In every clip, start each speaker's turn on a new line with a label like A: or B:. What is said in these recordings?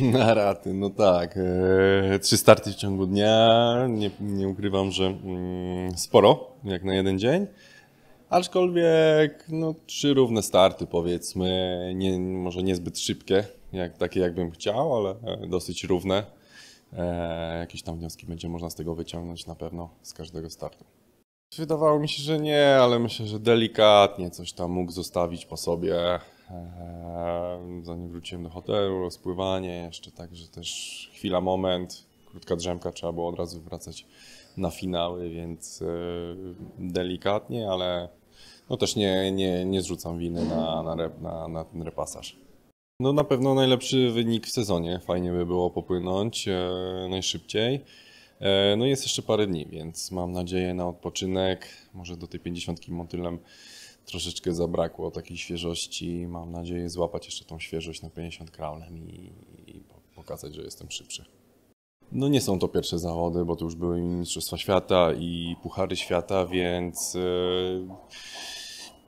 A: Na raty, no tak. E, trzy starty w ciągu dnia, nie, nie ukrywam, że mm, sporo, jak na jeden dzień. Aczkolwiek no, trzy równe starty powiedzmy, nie, może niezbyt szybkie, jak, takie jakbym chciał, ale e, dosyć równe. E, jakieś tam wnioski będzie można z tego wyciągnąć na pewno z każdego startu. Wydawało mi się, że nie, ale myślę, że delikatnie coś tam mógł zostawić po sobie. Eee, zanim wróciłem do hotelu, rozpływanie jeszcze, także też chwila, moment, krótka drzemka, trzeba było od razu wracać na finały, więc eee, delikatnie, ale no też nie, nie, nie zrzucam winy na, na, rep, na, na ten repasaż. No na pewno najlepszy wynik w sezonie, fajnie by było popłynąć eee, najszybciej. no jest jeszcze parę dni, więc mam nadzieję na odpoczynek, może do tej 50 motylem troszeczkę zabrakło takiej świeżości. Mam nadzieję złapać jeszcze tą świeżość na 50 kraulem i, i pokazać, że jestem szybszy. No nie są to pierwsze zawody, bo to już były Mistrzostwa Świata i Puchary Świata, więc... Yy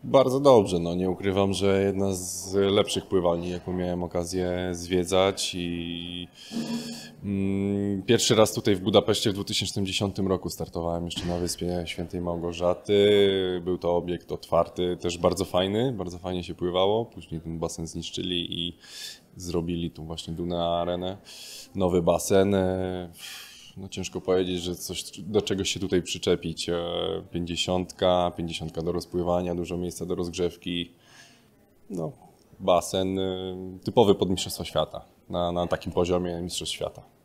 A: bardzo dobrze. No, nie ukrywam, że jedna z lepszych pływalni, jaką miałem okazję zwiedzać. I mm, pierwszy raz tutaj w Budapeszcie w 2010 roku startowałem jeszcze na wyspie Świętej Małgorzaty. Był to obiekt otwarty, też bardzo fajny, bardzo fajnie się pływało. Później ten basen zniszczyli i zrobili tu właśnie Duna Arenę, nowy basen. E, no ciężko powiedzieć, że coś, do czegoś się tutaj przyczepić. E, pięćdziesiątka, pięćdziesiątka do rozpływania, dużo miejsca do rozgrzewki. No, basen, e, typowy pod Mistrzostwa Świata, na, na takim poziomie Mistrzostw Świata.